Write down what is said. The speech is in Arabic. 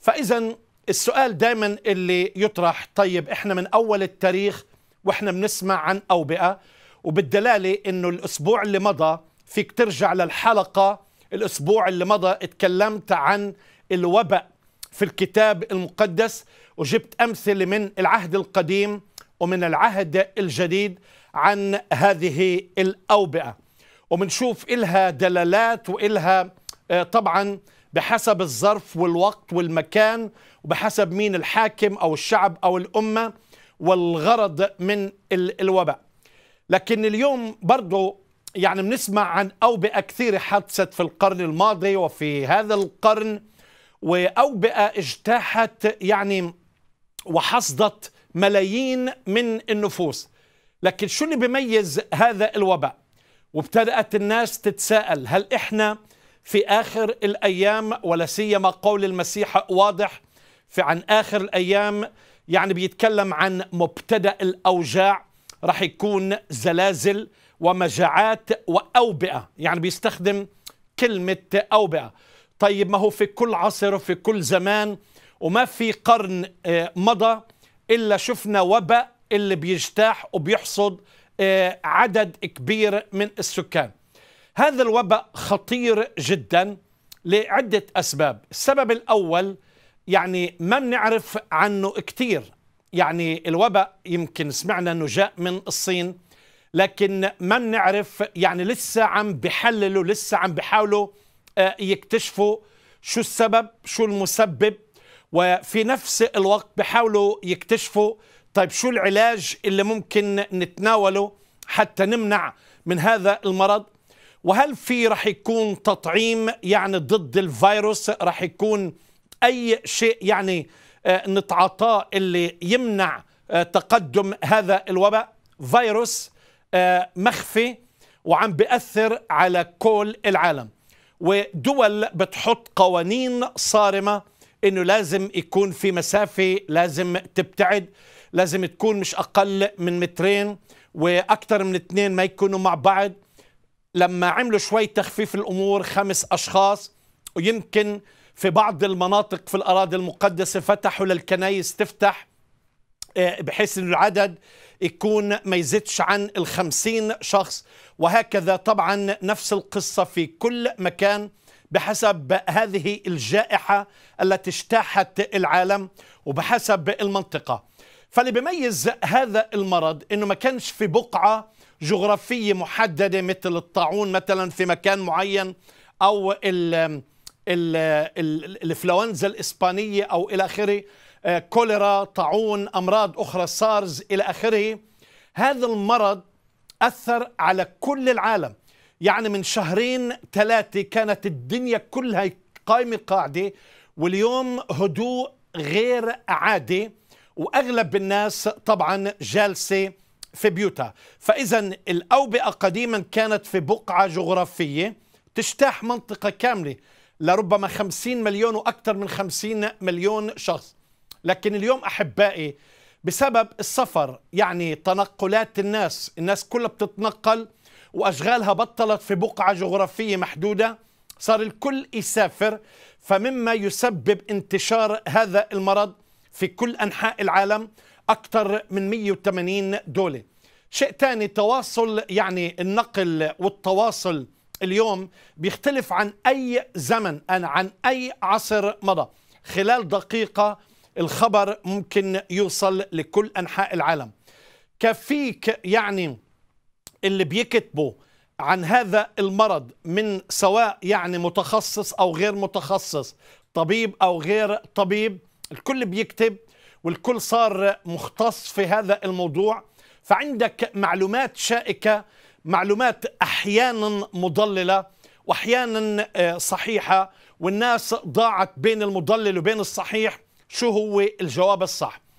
فإذا السؤال دايما اللي يطرح طيب إحنا من أول التاريخ وإحنا بنسمع عن أوبئة وبالدلالة إنه الأسبوع اللي مضى فيك ترجع للحلقة الأسبوع اللي مضى اتكلمت عن الوبأ في الكتاب المقدس وجبت أمثلة من العهد القديم ومن العهد الجديد عن هذه الأوبئة وبنشوف إلها دلالات وإلها آه، طبعا بحسب الظرف والوقت والمكان وبحسب مين الحاكم او الشعب او الامه والغرض من الوباء لكن اليوم برضو يعني بنسمع عن أوبئة كثيرة حدثت في القرن الماضي وفي هذا القرن وأوبئة اجتاحت يعني وحصدت ملايين من النفوس لكن شو اللي بيميز هذا الوباء وابتدأت الناس تتساءل هل إحنا في آخر الأيام ولا سيما قول المسيح واضح في عن آخر الأيام يعني بيتكلم عن مبتدأ الأوجاع راح يكون زلازل ومجاعات وأوبئة يعني بيستخدم كلمة أوبئة طيب ما هو في كل عصر وفي كل زمان وما في قرن آه، مضى إلا شفنا وباء اللي بيجتاح وبيحصد آه، عدد كبير من السكان هذا الوباء خطير جدا لعدة أسباب السبب الأول يعني ما بنعرف عنه كثير يعني الوباء يمكن سمعنا أنه جاء من الصين لكن ما بنعرف يعني لسه عم بحللوا لسه عم بحاولوا آه، يكتشفوا شو السبب شو المسبب وفي نفس الوقت بحاولوا يكتشفوا طيب شو العلاج اللي ممكن نتناوله حتى نمنع من هذا المرض وهل في رح يكون تطعيم يعني ضد الفيروس رح يكون أي شيء يعني آه، نتعاطاه اللي يمنع آه، تقدم هذا الوباء فيروس آه، مخفي وعم بيأثر على كل العالم ودول بتحط قوانين صارمة انه لازم يكون في مسافة لازم تبتعد لازم تكون مش اقل من مترين واكثر من اثنين ما يكونوا مع بعض لما عملوا شوي تخفيف الامور خمس اشخاص ويمكن في بعض المناطق في الاراضي المقدسه فتحوا للكنايس تفتح آه، بحيث ان العدد يكون ما يزيدش عن الخمسين شخص وهكذا طبعا نفس القصة في كل مكان بحسب هذه الجائحة التي اجتاحت العالم وبحسب المنطقة فاللي بيميز هذا المرض انه ما كانش في بقعه جغرافيه محدده مثل الطاعون مثلا في مكان معين او ال الانفلونزا الاسبانيه او الى اخره آه، كوليرا طاعون امراض اخرى سارز الى اخره هذا المرض اثر على كل العالم يعني من شهرين ثلاثه كانت الدنيا كلها قايمه قاعده واليوم هدوء غير عادي واغلب الناس طبعا جالسه في بيوتها فاذا الاوبئه قديما كانت في بقعه جغرافيه تجتاح منطقه كامله لربما 50 مليون واكثر من 50 مليون شخص لكن اليوم احبائي بسبب السفر يعني تنقلات الناس الناس كلها بتتنقل واشغالها بطلت في بقعه جغرافيه محدوده صار الكل يسافر فمما يسبب انتشار هذا المرض في كل أنحاء العالم أكثر من 180 دولة شيء ثاني تواصل يعني النقل والتواصل اليوم بيختلف عن أي زمن عن أي عصر مضى خلال دقيقة الخبر ممكن يوصل لكل أنحاء العالم كفيك يعني اللي بيكتبوا عن هذا المرض من سواء يعني متخصص أو غير متخصص طبيب أو غير طبيب الكل بيكتب والكل صار مختص في هذا الموضوع فعندك معلومات شائكة معلومات أحيانا مضللة وأحيانا آه، صحيحة والناس ضاعت بين المضلل وبين الصحيح شو هو الجواب الصح